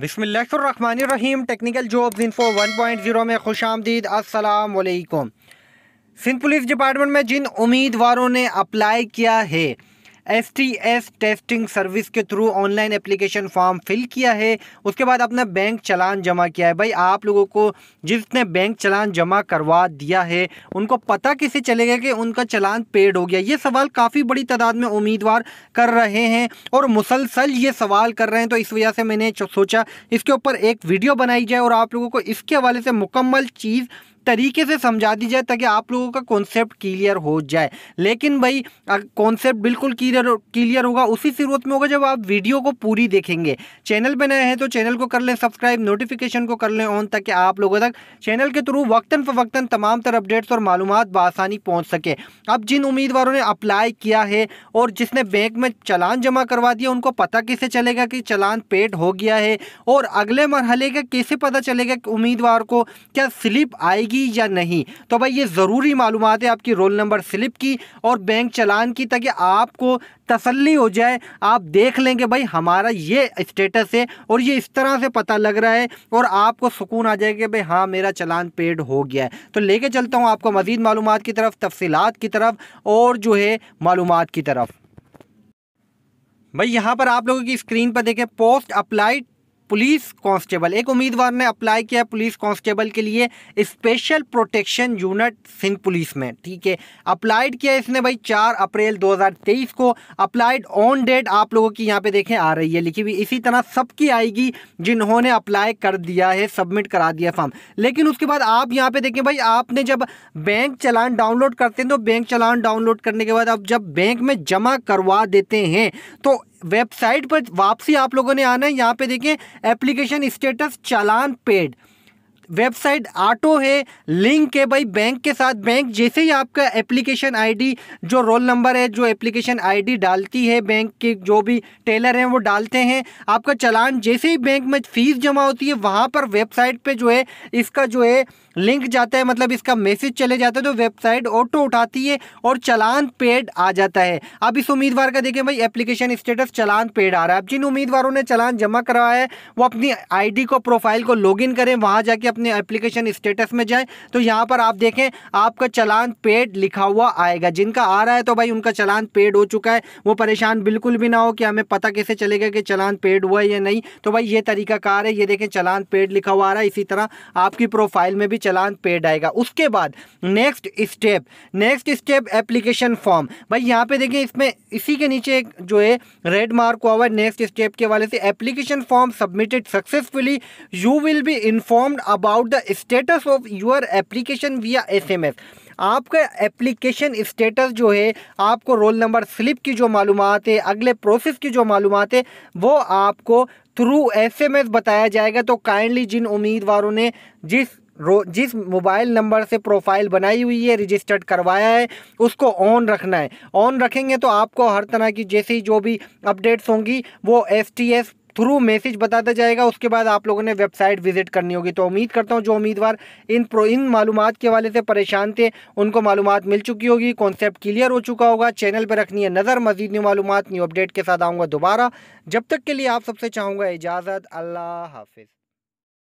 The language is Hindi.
बिसमीम टेक्निकल जॉब्स इन्फो 1.0 में खुश आमदीद असलकुम सिंध पुलिस डिपार्टमेंट में जिन उम्मीदवारों ने अप्लाई किया है S T S testing service के through online application form fill किया है उसके बाद आपने बैंक चलान जमा किया है भाई आप लोगों को जिसने बैंक चलान जमा करवा दिया है उनको पता किसे चलेगा कि उनका चलान पेड हो गया ये सवाल काफ़ी बड़ी तादाद में उम्मीदवार कर रहे हैं और मुसलसल ये सवाल कर रहे हैं तो इस वजह से मैंने सोचा इसके ऊपर एक वीडियो बनाई जाए और आप लोगों को इसके हवाले से मुकम्मल चीज़ तरीके से समझा दी जाए ताकि आप लोगों का कॉन्सेप्ट क्लियर हो जाए लेकिन भाई कॉन्सेप्ट बिल्कुल क्लियर क्लियर होगा उसी सूरत में होगा जब आप वीडियो को पूरी देखेंगे चैनल पर नए हैं तो चैनल को कर लें सब्सक्राइब नोटिफिकेशन को कर लें ऑन ताकि आप लोगों तक चैनल के थ्रू वक्ता फ़वक्ता तमाम तरह अपडेट्स और मालूम बसानी पहुँच सके अब जिन उम्मीदवारों ने अप्लाई किया है और जिसने बैंक में चलान जमा करवा दिया उनको पता कैसे चलेगा कि चलान पेड हो गया है और अगले मरहले का कैसे पता चलेगा कि उम्मीदवार को क्या स्लिप आएगी होगी या नहीं तो भाई ये ज़रूरी मालूम है आपकी रोल नंबर स्लिप की और बैंक चलान की ताकि आपको तसल्ली हो जाए आप देख लेंगे भाई हमारा ये स्टेटस है और ये इस तरह से पता लग रहा है और आपको सुकून आ जाएगा भाई हाँ मेरा चलान पेड हो गया है तो लेके चलता हूँ आपको मज़ीद मालूम की तरफ तफसीत की तरफ और जो है मालूम की तरफ भाई यहाँ पर आप लोगों की स्क्रीन पर देखें पोस्ट अप्लाइड पुलिस कांस्टेबल एक उम्मीदवार ने अप्लाई किया पुलिस कांस्टेबल के लिए special protection unit Sindh police में ठीक है अप्लाइड किया इसने भाई चार अप्रैल 2023 को अप्लाइड ऑन डेट आप लोगों की यहाँ पे देखें आ रही है लिखी हुई इसी तरह सबकी आएगी जिन्होंने अप्लाई कर दिया है सबमिट करा दिया फॉर्म लेकिन उसके बाद आप यहाँ पे देखें भाई आपने जब बैंक चलान डाउनलोड करते हैं तो बैंक चलान डाउनलोड करने के बाद अब जब बैंक में जमा करवा देते हैं तो वेबसाइट पर वापसी आप लोगों ने आना है यहाँ पे देखें एप्लीकेशन स्टेटस चालान पेड वेबसाइट ऑटो है लिंक है भाई बैंक के साथ बैंक जैसे ही आपका एप्लीकेशन आईडी जो रोल नंबर है जो एप्लीकेशन आईडी डालती है बैंक के जो भी टेलर हैं वो डालते हैं आपका चलान जैसे ही बैंक में फ़ीस जमा होती है वहाँ पर वेबसाइट पर जो है इसका जो है लिंक जाता है मतलब इसका मैसेज चले जाता है तो वेबसाइट ऑटो उठाती है और चलान पेड आ जाता है अब इस उम्मीदवार का देखें भाई एप्लीकेशन स्टेटस चलान पेड आ रहा है अब जिन उम्मीदवारों ने चलान जमा करवाया है वो अपनी आईडी को प्रोफाइल को लॉगिन करें वहाँ जाके अपने अपने एप्लीकेशन स्टेटस में जाएँ तो यहाँ पर आप देखें आपका चलान पेड लिखा हुआ आएगा जिनका आ रहा है तो भाई उनका चलान पेड हो चुका है वो परेशान बिल्कुल भी ना हो कि हमें पता कैसे चलेगा कि चलान पेड हुआ है या नहीं तो भाई ये तरीका कार है ये देखें चलान पेड लिखा हुआ आ रहा है इसी तरह आपकी प्रोफाइल में भी चलान पेड आएगा उसके बाद next step next step application form भाई यहाँ पर देखें इसमें इसी के नीचे एक जो है रेड मार्क हुआ हुआ है नेक्स्ट स्टेप के वाले से application form submitted successfully you will be informed अब about the status of your application via SMS आपका एप्लीकेशन स्टेटस जो है आपको रोल नंबर स्लिप की जो मालूम है अगले प्रोसेस की जो मालूम है वो आपको थ्रू एसएमएस बताया जाएगा तो काइंडली जिन उम्मीदवारों ने जिस रो जिस मोबाइल नंबर से प्रोफाइल बनाई हुई है रजिस्टर्ड करवाया है उसको ऑन रखना है ऑन रखेंगे तो आपको हर तरह की जैसे ही जो भी अपडेट्स होंगी वो S T S through message बताता जाएगा उसके बाद आप लोगों ने वेबसाइट विजिट करनी होगी तो उम्मीद करता हूँ जो उम्मीदवार इन प्रो इन मालूम के हवाले से परेशान थे उनको मालूम मिल चुकी होगी कॉन्सेप्ट क्लियर हो चुका होगा चैनल पर रखनी है नज़र मजीद न्यू मालूम न्यू अपडेट के साथ आऊँगा दोबारा जब तक के लिए आप सबसे चाहूँगा इजाज़त अल्लाह हाफिज़